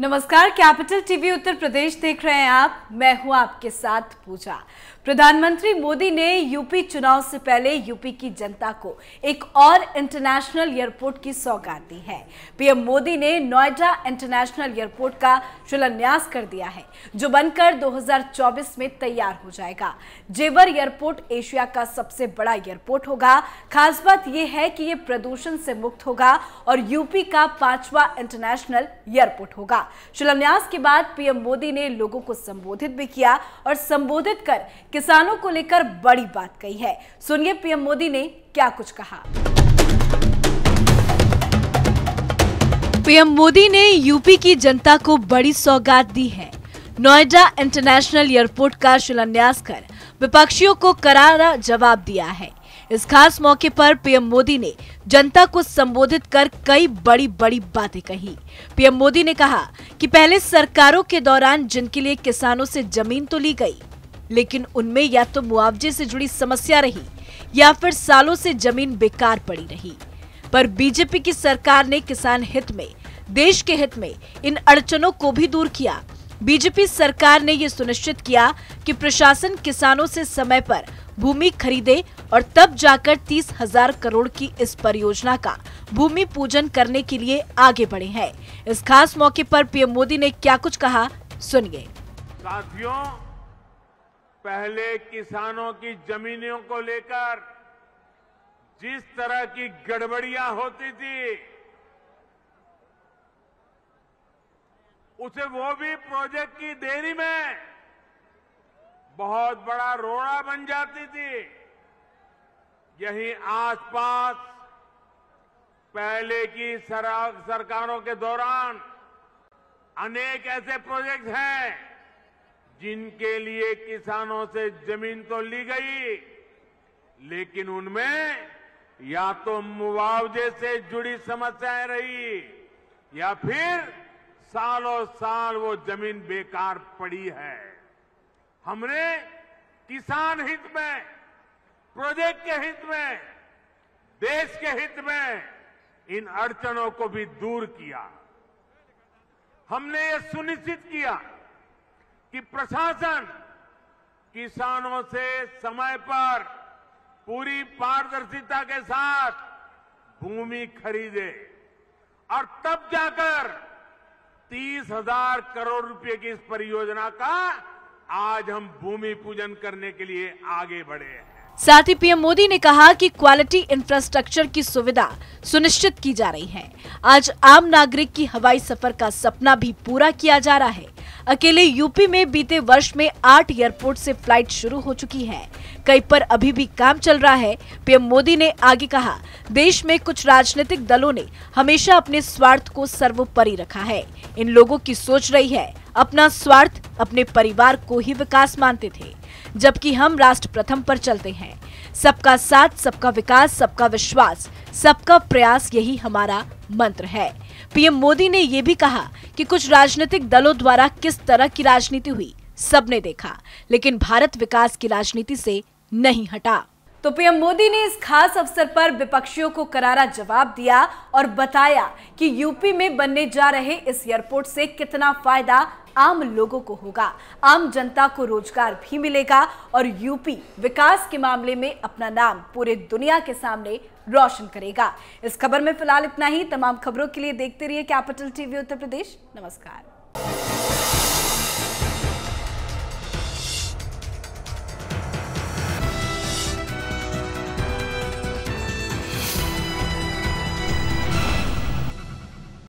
नमस्कार capital TV उत्तर प्रदेश देख रहे हैं आप मैं हूं आपके साथ पूजा प्रधानमंत्री मोदी ने यूपी चुनाव से पहले यूपी की जनता को एक और इंटरनेशनल एयरपोर्ट की सौगात दी है पीएम मोदी ने नोएडा इंटरनेशनल एयरपोर्ट का शिलान्यास कर दिया है जो बनकर 2024 में तैयार हो जाएगा जेवर एयरपोर्ट एशिया का सबसे बड़ा एयरपोर्ट होगा खास बात यह है कि ये प्रदूषण से मुक्त होगा और यूपी का पांचवा इंटरनेशनल एयरपोर्ट होगा शिलान्यास के बाद पीएम मोदी ने लोगों को संबोधित भी किया और संबोधित कर किसानों को लेकर बड़ी बात कही है सुनिए पीएम मोदी ने क्या कुछ कहा पीएम मोदी ने यूपी की जनता को बड़ी सौगात दी है नोएडा इंटरनेशनल एयरपोर्ट का शिलान्यास कर विपक्षियों को करारा जवाब दिया है इस खास मौके पर पीएम मोदी ने जनता को संबोधित कर कई बड़ी बड़ी बातें कही पीएम मोदी ने कहा कि पहले सरकारों के दौरान जिनके लिए किसानों से जमीन तो ली गई लेकिन उनमें या तो मुआवजे से जुड़ी समस्या रही या फिर सालों से जमीन बेकार पड़ी रही पर बीजेपी की सरकार ने किसान हित में देश के हित में इन अड़चनों को भी दूर किया बीजेपी सरकार ने ये सुनिश्चित किया कि प्रशासन किसानों से समय पर भूमि खरीदे और तब जाकर तीस हजार करोड़ की इस परियोजना का भूमि पूजन करने के लिए आगे बढ़े हैं इस खास मौके पर पीएम मोदी ने क्या कुछ कहा सुनिए साथियों पहले किसानों की जमीनों को लेकर जिस तरह की गड़बड़ियां होती थी उसे वो भी प्रोजेक्ट की देरी में बहुत बड़ा रोड़ा बन जाती थी यही आसपास पहले की सरकारों के दौरान अनेक ऐसे प्रोजेक्ट हैं जिनके लिए किसानों से जमीन तो ली गई लेकिन उनमें या तो मुआवजे से जुड़ी समस्याएं रही या फिर सालों साल वो जमीन बेकार पड़ी है हमने किसान हित में प्रोजेक्ट के हित में देश के हित में इन अड़चनों को भी दूर किया हमने ये सुनिश्चित किया कि प्रशासन किसानों से समय पर पूरी पारदर्शिता के साथ भूमि खरीदे और तब जाकर तीस हजार करोड़ रुपए की इस परियोजना का आज हम भूमि पूजन करने के लिए आगे बढ़े हैं साथ ही पीएम मोदी ने कहा कि क्वालिटी इंफ्रास्ट्रक्चर की सुविधा सुनिश्चित की जा रही है आज आम नागरिक की हवाई सफर का सपना भी पूरा किया जा रहा है अकेले यूपी में बीते वर्ष में आठ एयरपोर्ट से फ्लाइट शुरू हो चुकी है कई पर अभी भी काम चल रहा है पीएम मोदी ने आगे कहा देश में कुछ राजनीतिक दलों ने हमेशा अपने स्वार्थ को सर्वोपरि रखा है इन लोगों की सोच रही है अपना स्वार्थ अपने परिवार को ही विकास मानते थे जबकि हम राष्ट्र प्रथम पर चलते हैं सबका साथ सबका विकास सबका विश्वास सबका प्रयास यही हमारा मंत्र है पीएम मोदी ने ये भी कहा कि कुछ राजनीतिक दलों द्वारा किस तरह की राजनीति हुई सबने देखा लेकिन भारत विकास की राजनीति से नहीं हटा तो पीएम मोदी ने इस खास अवसर पर विपक्षियों को करारा जवाब दिया और बताया कि यूपी में बनने जा रहे इस एयरपोर्ट से कितना फायदा आम लोगों को होगा आम जनता को रोजगार भी मिलेगा और यूपी विकास के मामले में अपना नाम पूरे दुनिया के सामने रोशन करेगा इस खबर में फिलहाल इतना ही तमाम खबरों के लिए देखते रहिए कैपिटल टीवी उत्तर प्रदेश नमस्कार